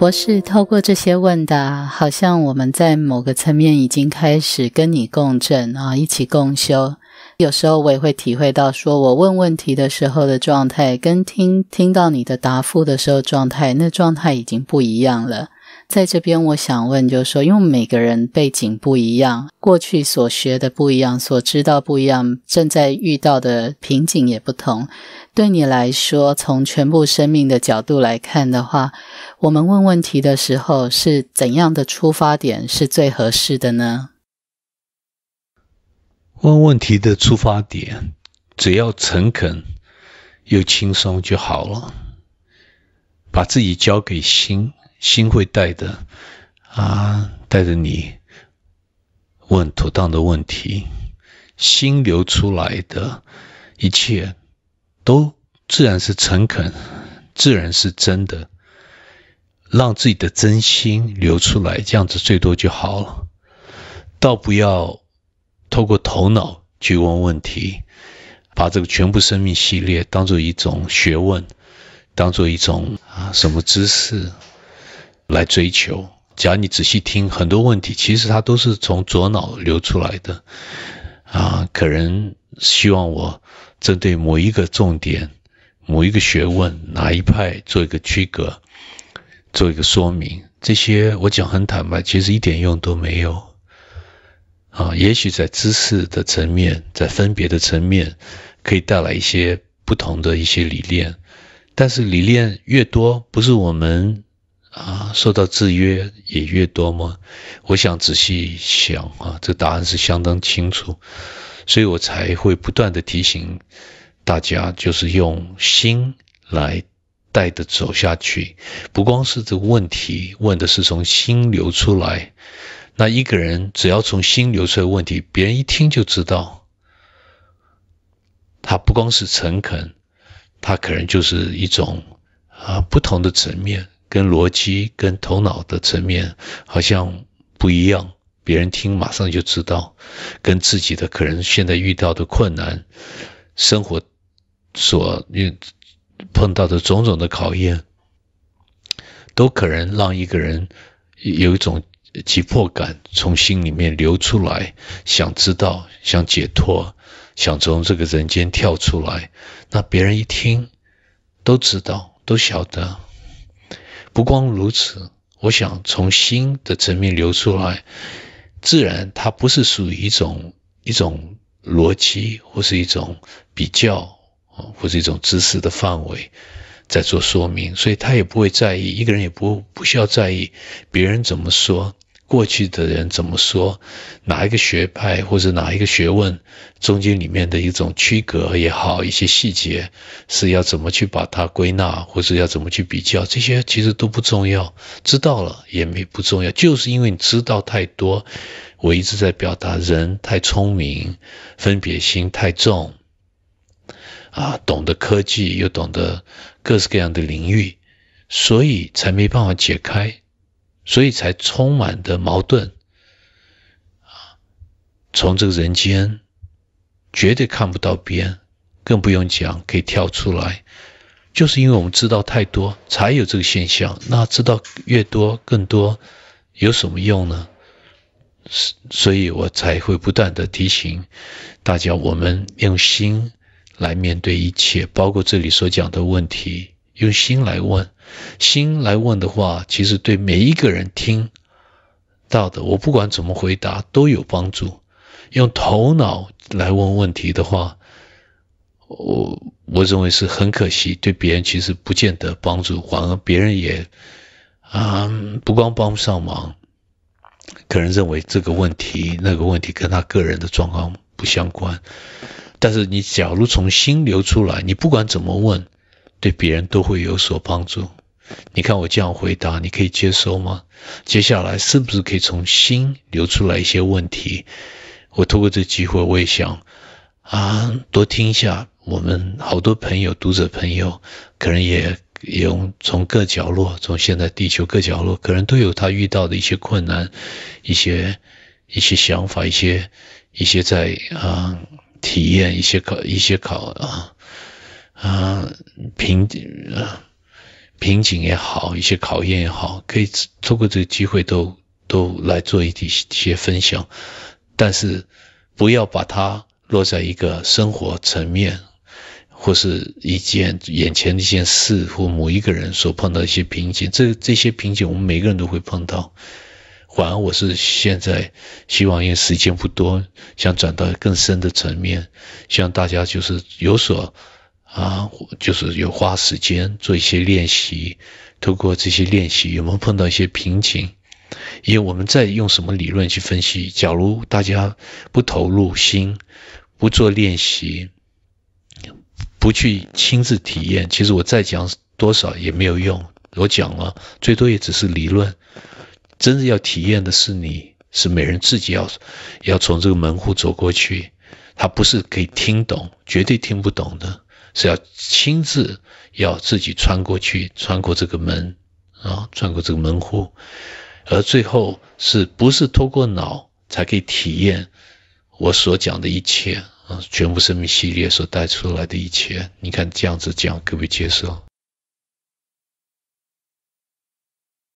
博士透过这些问答，好像我们在某个层面已经开始跟你共振啊，一起共修。有时候我也会体会到，说我问问题的时候的状态，跟听听到你的答复的时候状态，那状态已经不一样了。在这边，我想问，就是说，因为每个人背景不一样，过去所学的不一样，所知道不一样，正在遇到的瓶颈也不同。对你来说，从全部生命的角度来看的话，我们问问题的时候是怎样的出发点是最合适的呢？问问题的出发点，只要诚恳又轻松就好了，把自己交给心。心会带的啊，带着你问妥当的问题，心流出来的一切都自然是诚恳，自然是真的，让自己的真心流出来，这样子最多就好了。倒不要透过头脑去问问题，把这个全部生命系列当做一种学问，当做一种啊什么知识。来追求，假如你仔细听，很多问题其实它都是从左脑流出来的啊。可能希望我针对某一个重点、某一个学问、哪一派做一个区隔、做一个说明，这些我讲很坦白，其实一点用都没有啊。也许在知识的层面，在分别的层面，可以带来一些不同的一些理念，但是理念越多，不是我们。啊，受到制约也越多吗？我想仔细想啊，这答案是相当清楚，所以我才会不断的提醒大家，就是用心来带着走下去。不光是这个问题问的是从心流出来，那一个人只要从心流出来问题，别人一听就知道，他不光是诚恳，他可能就是一种啊不同的层面。跟逻辑、跟头脑的层面好像不一样。别人听马上就知道，跟自己的可能现在遇到的困难、生活所遇碰到的种种的考验，都可能让一个人有一种急迫感从心里面流出来，想知道、想解脱、想从这个人间跳出来。那别人一听都知道，都晓得。不光如此，我想从心的层面流出来，自然它不是属于一种一种逻辑或是一种比较，或是一种知识的范围在做说明，所以他也不会在意，一个人也不不需要在意别人怎么说。过去的人怎么说？哪一个学派，或者哪一个学问中间里面的一种区隔也好，一些细节是要怎么去把它归纳，或者要怎么去比较，这些其实都不重要。知道了也没不重要，就是因为你知道太多。我一直在表达，人太聪明，分别心太重啊，懂得科技又懂得各式各样的领域，所以才没办法解开。所以才充满的矛盾，啊，从这个人间绝对看不到边，更不用讲可以跳出来，就是因为我们知道太多，才有这个现象。那知道越多更多有什么用呢？所所以，我才会不断的提醒大家，我们用心来面对一切，包括这里所讲的问题。用心来问，心来问的话，其实对每一个人听到的，我不管怎么回答都有帮助。用头脑来问问题的话，我我认为是很可惜，对别人其实不见得帮助，反而别人也啊，不光帮不上忙，可能认为这个问题、那个问题跟他个人的状况不相关。但是你假如从心流出来，你不管怎么问。对别人都会有所帮助。你看我这样回答，你可以接受吗？接下来是不是可以从心流出来一些问题？我透过这机会，我也想啊，多听一下我们好多朋友、读者朋友，可能也也从各角落，从现在地球各角落，可能都有他遇到的一些困难、一些一些想法、一些一些在啊体验一些考一些考啊。啊，瓶颈啊，瓶颈也好，一些考验也好，可以透过这个机会都都来做一啲些分享，但是不要把它落在一个生活层面，或是一件眼前一件事或某一个人所碰到一些瓶颈，这这些瓶颈我们每个人都会碰到。反而我是现在希望，因为时间不多，想转到更深的层面，希望大家就是有所。啊，就是有花时间做一些练习，通过这些练习有没有碰到一些瓶颈？因为我们在用什么理论去分析？假如大家不投入心，不做练习，不去亲自体验，其实我再讲多少也没有用。我讲了，最多也只是理论。真正要体验的是你，是每人自己要要从这个门户走过去，他不是可以听懂，绝对听不懂的。是要亲自，要自己穿过去，穿过这个门啊，穿过这个门户，而最后是不是透过脑才可以体验我所讲的一切啊？全部生命系列所带出来的一切，你看这样子讲可不接受？